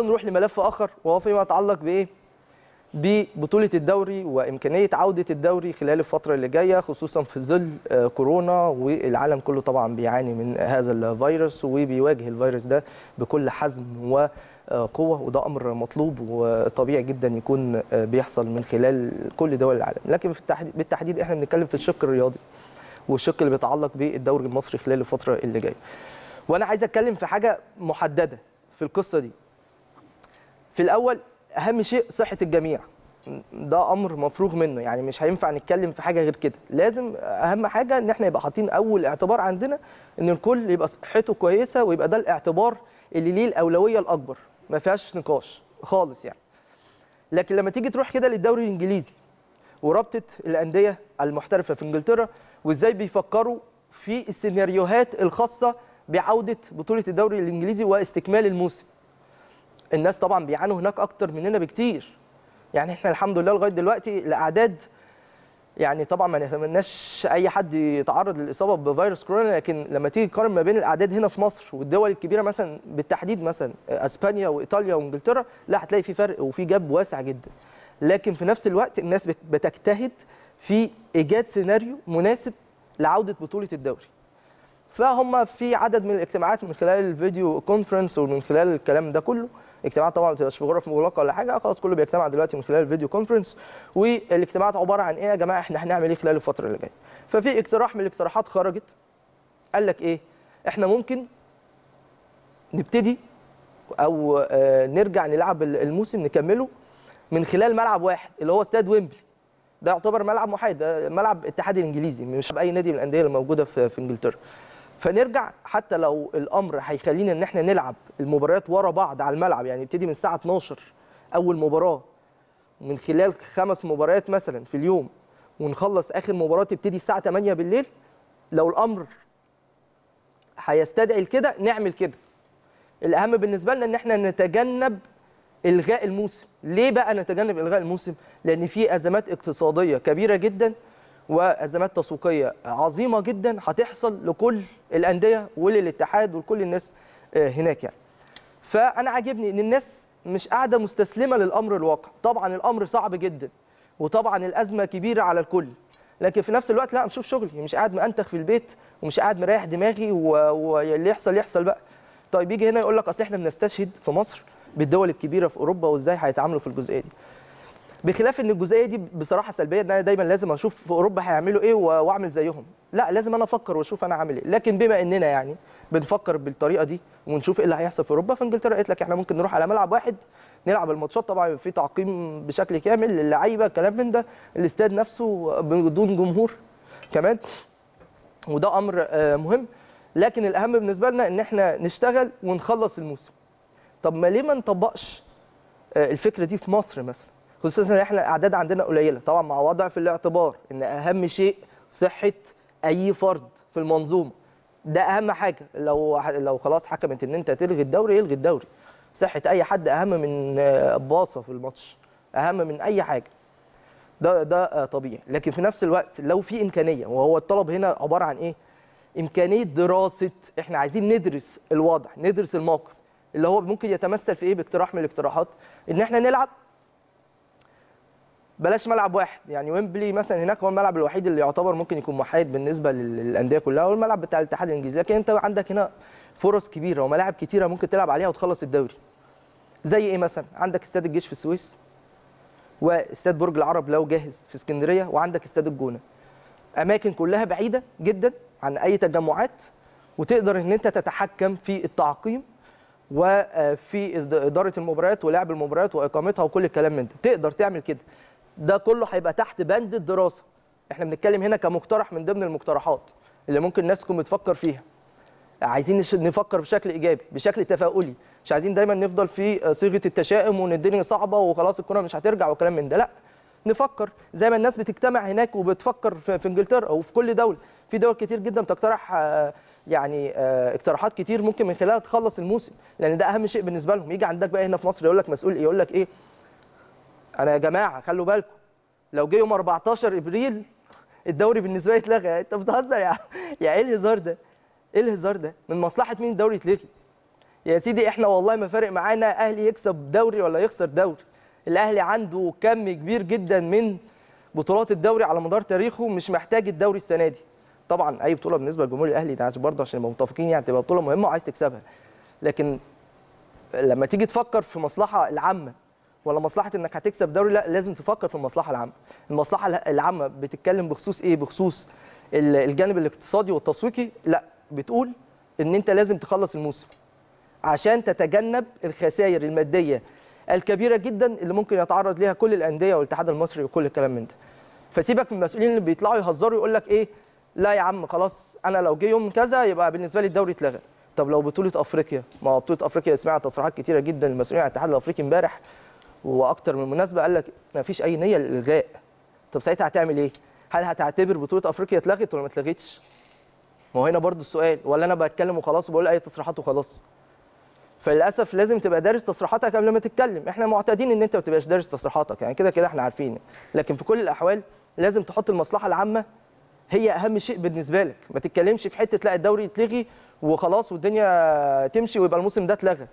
تعالوا نروح لملف اخر وهو فيما يتعلق بايه ببطوله الدوري وامكانيه عوده الدوري خلال الفتره اللي جايه خصوصا في ظل آه، كورونا والعالم كله طبعا بيعاني من هذا الفيروس وبيواجه الفيروس ده بكل حزم و آه، قوه وده امر مطلوب وطبيعي جدا يكون آه، بيحصل من خلال كل دول العالم لكن بالتحديد احنا بنتكلم في الشق الرياضي والشق اللي بيتعلق بالدوري المصري خلال الفتره اللي جايه وانا عايز اتكلم في حاجه محدده في القصه دي في الاول اهم شيء صحه الجميع ده امر مفروغ منه يعني مش هينفع نتكلم في حاجه غير كده لازم اهم حاجه ان احنا يبقى حاطين اول اعتبار عندنا ان الكل يبقى صحته كويسه ويبقى ده الاعتبار اللي ليه الاولويه الاكبر ما فيهاش نقاش خالص يعني لكن لما تيجي تروح كده للدوري الانجليزي ورابطه الانديه المحترفه في انجلترا وازاي بيفكروا في السيناريوهات الخاصه بعوده بطوله الدوري الانجليزي واستكمال الموسم الناس طبعا بيعانوا هناك اكتر مننا بكتير يعني احنا الحمد لله لغايه دلوقتي الاعداد يعني طبعا ما نتمناش اي حد يتعرض للاصابه بفيروس كورونا لكن لما تيجي تقارن ما بين الاعداد هنا في مصر والدول الكبيره مثلا بالتحديد مثلا اسبانيا وايطاليا وانجلترا لا هتلاقي في فرق وفي جاب واسع جدا لكن في نفس الوقت الناس بتجتهد في ايجاد سيناريو مناسب لعوده بطوله الدوري فهم في عدد من الاجتماعات من خلال الفيديو كونفرنس ومن خلال الكلام ده كله اجتماعات طبعا ما بتبقاش في غرف مغلقه ولا حاجه خلاص كله بيجتمع دلوقتي من خلال الفيديو كونفرنس والاجتماعات عباره عن ايه يا جماعه احنا هنعمل ايه خلال الفتره اللي جايه ففي اقتراح من الاقتراحات خرجت قال لك ايه احنا ممكن نبتدي او آه، نرجع نلعب الموسم نكمله من خلال ملعب واحد اللي هو استاد ويمبلي ده يعتبر ملعب محايد ده ملعب الاتحاد الانجليزي مش باي نادي من الانديه اللي موجوده في انجلترا فنرجع حتى لو الامر هيخلينا ان احنا نلعب المباريات ورا بعض على الملعب يعني نبتدي من الساعه 12 اول مباراه من خلال خمس مباريات مثلا في اليوم ونخلص اخر مباراه تبتدي الساعه 8 بالليل لو الامر هيستدعي كده نعمل كده الاهم بالنسبه لنا ان احنا نتجنب الغاء الموسم ليه بقى نتجنب الغاء الموسم لان في ازمات اقتصاديه كبيره جدا وازمات تسويقيه عظيمه جدا هتحصل لكل الانديه وللاتحاد ولكل الناس آه، هناك يعني. فانا عاجبني ان الناس مش قاعده مستسلمه للامر الواقع، طبعا الامر صعب جدا وطبعا الازمه كبيره على الكل، لكن في نفس الوقت لا بشوف شغلي مش قاعد مأنتخ في البيت ومش قاعد مريح دماغي واللي يحصل يحصل بقى. طيب يجي هنا يقول لك اصل احنا بنستشهد في مصر بالدول الكبيره في اوروبا وازاي هيتعاملوا في الجزئيه دي. بخلاف ان الجزئيه دي بصراحه سلبيه ان انا دايما لازم اشوف في اوروبا هيعملوا ايه واعمل زيهم لا لازم انا افكر واشوف انا هعمل ايه لكن بما اننا يعني بنفكر بالطريقه دي ونشوف ايه اللي هيحصل في اوروبا فانجلترا قالت لك احنا ممكن نروح على ملعب واحد نلعب الماتشات طبعا في تعقيم بشكل كامل للعيبه كلام من ده الاستاد نفسه بدون جمهور كمان وده امر آه، مهم لكن الاهم بالنسبه لنا ان احنا نشتغل ونخلص الموسم طب ما ليه ما نطبقش آه، الفكره دي في مصر مثلا خصوصا ان احنا الاعداد عندنا قليله طبعا مع وضع في الاعتبار ان اهم شيء صحه اي فرد في المنظومه ده اهم حاجه لو لو خلاص حكمت ان انت تلغي الدوري الغي الدوري صحه اي حد اهم من باصه في الماتش اهم من اي حاجه ده ده طبيعي لكن في نفس الوقت لو في امكانيه وهو الطلب هنا عباره عن ايه امكانيه دراسه احنا عايزين ندرس الوضع ندرس الموقف اللي هو ممكن يتمثل في ايه باقتراح من الاقتراحات ان احنا نلعب بلاش ملعب واحد يعني ويمبلي مثلا هناك هو الملعب الوحيد اللي يعتبر ممكن يكون محايد بالنسبه للانديه كلها والملعب بتاع الاتحاد الانجليزي لكن انت عندك هنا فرص كبيره وملاعب كتيره ممكن تلعب عليها وتخلص الدوري زي ايه مثلا عندك استاد الجيش في السويس واستاد برج العرب لو جاهز في اسكندريه وعندك استاد الجونه اماكن كلها بعيده جدا عن اي تجمعات وتقدر ان انت تتحكم في التعقيم وفي آه، اداره المباريات ولعب المباريات واقامتها وكل الكلام من ده تقدر تعمل كده ده كله هيبقى تحت بند الدراسه احنا بنتكلم هنا كمقترح من ضمن المقترحات اللي ممكن الناس تكون بتفكر فيها عايزين نفكر بشكل ايجابي بشكل تفاؤلي مش عايزين دايما نفضل في آه، صيغه التشاؤم وان الدنيا صعبه وخلاص الكوره مش هترجع وكلام من ده لا نفكر زي ما الناس بتجتمع هناك وبتفكر في انجلترا وفي كل دوله في دول كتير جدا بتقترح آه، يعني آه، اقتراحات كتير ممكن من خلالها تخلص الموسم لان ده اهم شيء بالنسبه لهم يجي عندك بقى هنا في مصر يقول لك مسؤول يقول لك ايه انا يا جماعه خلوا بالكم لو جه يوم 14 ابريل الدوري بالنسبه لي اتلغى انت بتهزر يا يا ايه الهزار ده؟ ايه الهزار ده؟ من مصلحه مين الدوري يتلغي؟ يا سيدي احنا والله ما فارق معانا اهلي يكسب دوري ولا يخسر دوري الاهلي عنده كم كبير جدا من بطولات الدوري على مدار تاريخه مش محتاج الدوري السنه دي طبعا اي بطوله بالنسبه لجمهور الاهلي ده برضه عشان نبقى متفقين يعني تبقى بطوله مهمه وعايز تكسبها لكن لما تيجي تفكر في مصلحه العامه ولا مصلحه انك هتكسب دوري لا لازم تفكر في المصلحه العامه المصلحه العامه بتتكلم بخصوص ايه بخصوص الجانب الاقتصادي والتسويقي لا بتقول ان انت لازم تخلص الموسم عشان تتجنب الخسائر الماديه الكبيره جدا اللي ممكن يتعرض ليها كل الانديه والاتحاد المصري وكل الكلام من ده فسيبك من المسؤولين اللي بيطلعوا يهزروا يقول لك ايه لا يا عم خلاص انا لو جه يوم كذا يبقى بالنسبه لي الدوري اتلغى طب لو بطوله افريقيا ما هو بطوله افريقيا سمعت تصريحات كتيره جدا المسؤولين عن الاتحاد الافريقي امبارح واكتر من مناسبه قال لك ما فيش اي نيه للالغاء طب ساعتها هتعمل ايه هل هتعتبر بطوله افريقيا اتلغت ولا ما اتلغتش ما هو هنا برضو السؤال ولا انا بتكلم وخلاص وبقول اي تصريحات وخلاص فللاسف لازم تبقى دارس تصريحاتك قبل ما تتكلم احنا معتادين ان انت ما تبقاش دارس تصريحاتك يعني كده كده احنا عارفين لكن في كل الاحوال لازم تحط المصلحه العامه هي اهم شيء بالنسبه لك ما تتكلمش في حته لا الدوري يتلغي وخلاص والدنيا تمشي ويبقى الموسم ده اتلغى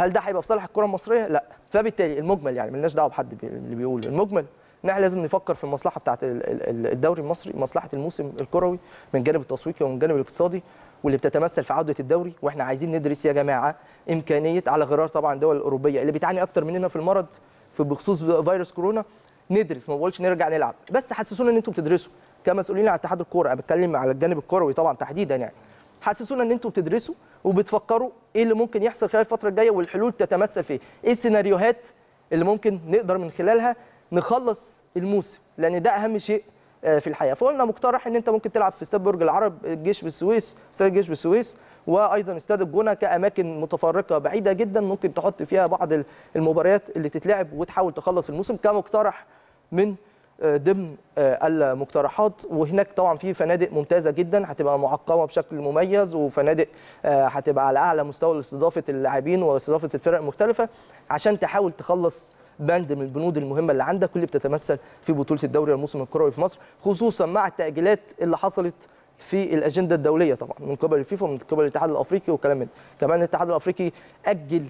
هل ده هيبقى في صالح الكره المصريه لا فبالتالي المجمل يعني ملناش دعوه بحد بي اللي بيقول المجمل ان احنا لازم نفكر في المصلحه بتاعه الدوري المصري مصلحه الموسم الكروي من الجانب التسويقي ومن الجانب الاقتصادي واللي بتتمثل في عوده الدوري واحنا عايزين ندرس يا جماعه امكانيه على غرار طبعا الدول الاوروبيه اللي بتعاني اكتر مننا في المرض في بخصوص فيروس كورونا ندرس ما بقولش نرجع نلعب بس حسسونا ان انتم بتدرسوا كمسؤولين على اتحاد الكوره انا بتكلم على الجانب الكروي طبعا تحديدا يعني حسسونا ان انتوا بتدرسوا وبتفكروا ايه اللي ممكن يحصل خلال الفتره الجايه والحلول تتمثل في ايه؟ ايه السيناريوهات اللي ممكن نقدر من خلالها نخلص الموسم لان ده اهم شيء آه، في الحياه فقلنا مقترح ان انت ممكن تلعب في استاد برج العرب الجيش بالسويس استاد الجيش بالسويس وايضا استاد الجونه كاماكن متفرقه بعيده جدا ممكن تحط فيها بعض المباريات اللي تتلعب وتحاول تخلص الموسم كمقترح من ضمن آه، المقترحات وهناك طبعا في فنادق ممتازه جدا هتبقى معقمه بشكل مميز وفنادق آه، هتبقى على اعلى مستوى لاستضافه اللاعبين واستضافه الفرق المختلفه عشان تحاول تخلص بند من البنود المهمه اللي عندك واللي بتتمثل في بطوله الدوري الموسم الكروي في مصر خصوصا مع التاجيلات اللي حصلت في الاجنده الدوليه طبعا من قبل الفيفا ومن قبل الاتحاد الافريقي وكلام من كمان الاتحاد الافريقي اجل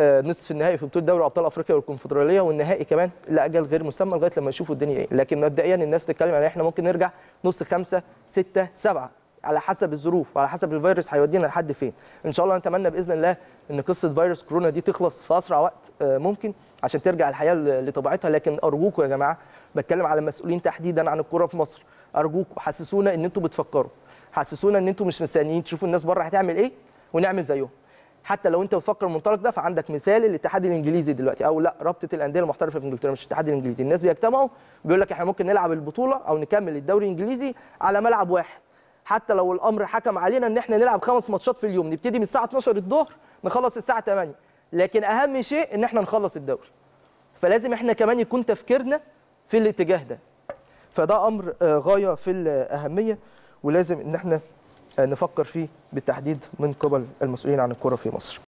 آه، نصف النهائي في بطوله دوري ابطال افريقيا والكونفدراليه والنهائي كمان لاجل غير مسمى لغايه لما يشوفوا الدنيا ايه لكن مبدئيا الناس بتتكلم ان يعني احنا ممكن نرجع نص خمسه سته سبعه على حسب الظروف وعلى حسب الفيروس هيودينا لحد فين ان شاء الله نتمنى باذن الله ان قصه فيروس كورونا دي تخلص في اسرع وقت آه، ممكن عشان ترجع الحياه لطبيعتها لكن ارجوكم يا جماعه بتكلم على المسؤولين تحديدا عن الكوره في مصر ارجوكم حسسونا ان انتم بتفكروا حسسونا ان انتم مش مستنيين تشوفوا الناس بره هتعمل ايه ونعمل زيهم حتى لو انت بتفكر المنطلق ده فعندك مثال الاتحاد الانجليزي دلوقتي او لا رابطه الانديه المحترفه في انجلترا مش الاتحاد الانجليزي الناس بيجتمعوا بيقول لك احنا ممكن نلعب البطوله او نكمل الدوري الانجليزي على ملعب واحد حتى لو الامر حكم علينا ان احنا نلعب خمس ماتشات في اليوم نبتدي من الساعه 12 الظهر نخلص الساعه 8 لكن اهم شيء ان احنا نخلص الدوري فلازم احنا كمان يكون تفكيرنا في الاتجاه ده فده امر آه، غايه في الاهميه ولازم ان احنا نفكر فيه بالتحديد من قبل المسؤولين عن الكرة في مصر